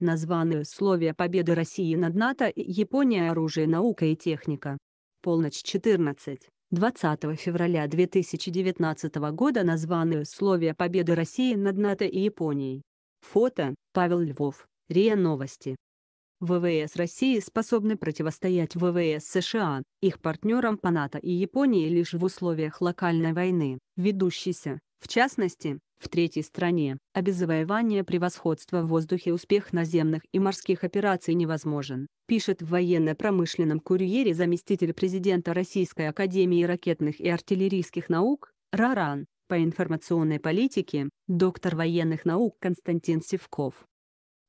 Названные условия победы России над НАТО и Японией оружие наука и техника. Полночь 14. 20 февраля 2019 года названные условия победы России над НАТО и Японией. Фото Павел Львов, РИА Новости. ВВС России способны противостоять ВВС США, их партнерам по НАТО и Японии лишь в условиях локальной войны, ведущейся, в частности, в третьей стране, обеззавоевание превосходства в воздухе успех наземных и морских операций невозможен, пишет в военно-промышленном курьере заместитель президента Российской академии ракетных и артиллерийских наук Раран по информационной политике, доктор военных наук Константин Севков.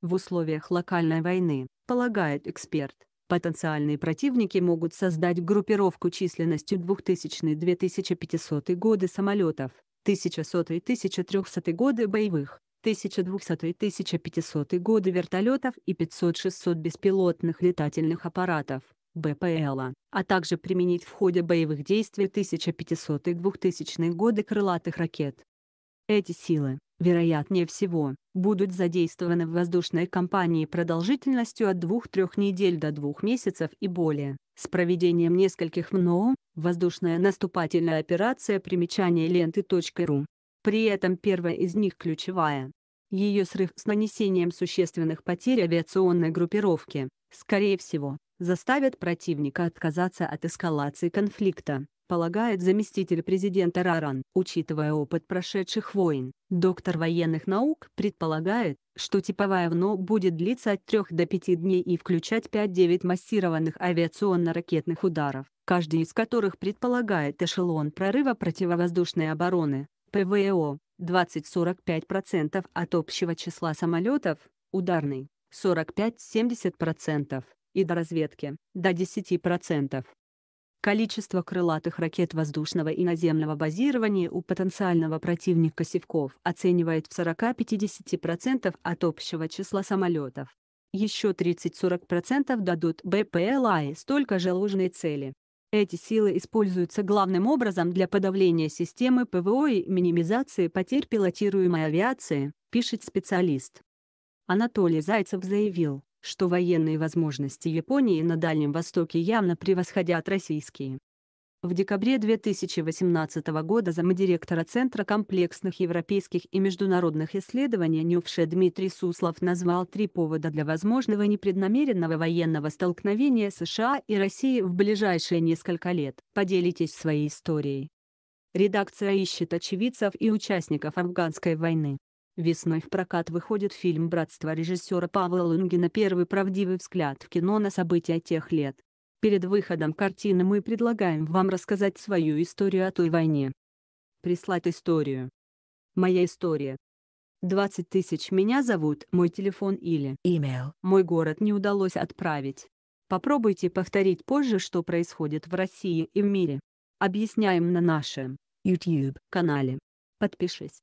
В условиях локальной войны, полагает эксперт, потенциальные противники могут создать группировку численностью 2000-2500 годы самолетов, 1100-1300 годы боевых, 1200-1500 годы вертолетов и 500-600 беспилотных летательных аппаратов. БПЛа, а также применить в ходе боевых действий 1500-2000 годы крылатых ракет. Эти силы, вероятнее всего, будут задействованы в воздушной кампании продолжительностью от 2-3 недель до 2 месяцев и более, с проведением нескольких МНО, воздушная наступательная операция примечание ленты.ру. При этом первая из них ключевая. Ее срыв с нанесением существенных потерь авиационной группировки, скорее всего, заставит противника отказаться от эскалации конфликта, полагает заместитель президента Раран. Учитывая опыт прошедших войн, доктор военных наук предполагает, что типовая ВНО будет длиться от 3 до 5 дней и включать 5-9 массированных авиационно-ракетных ударов, каждый из которых предполагает эшелон прорыва противовоздушной обороны, ПВО, 20-45% от общего числа самолетов, ударный, 45-70%, и до разведки, до 10%. Количество крылатых ракет воздушного и наземного базирования у потенциального противника Севков оценивает в 40-50% от общего числа самолетов. Еще 30-40% дадут БПЛА и столько же ложной цели. Эти силы используются главным образом для подавления системы ПВО и минимизации потерь пилотируемой авиации, пишет специалист. Анатолий Зайцев заявил, что военные возможности Японии на Дальнем Востоке явно превосходят российские. В декабре 2018 года замдиректора Центра комплексных европейских и международных исследований НЮФШЕ Дмитрий Суслов назвал три повода для возможного непреднамеренного военного столкновения США и России в ближайшие несколько лет. Поделитесь своей историей. Редакция ищет очевидцев и участников афганской войны. Весной в прокат выходит фильм «Братство» режиссера Павла Лунгина «Первый правдивый взгляд в кино на события тех лет». Перед выходом картины мы предлагаем вам рассказать свою историю о той войне. Прислать историю. Моя история. 20 тысяч меня зовут, мой телефон или email. Мой город не удалось отправить. Попробуйте повторить позже, что происходит в России и в мире. Объясняем на нашем YouTube канале. Подпишись.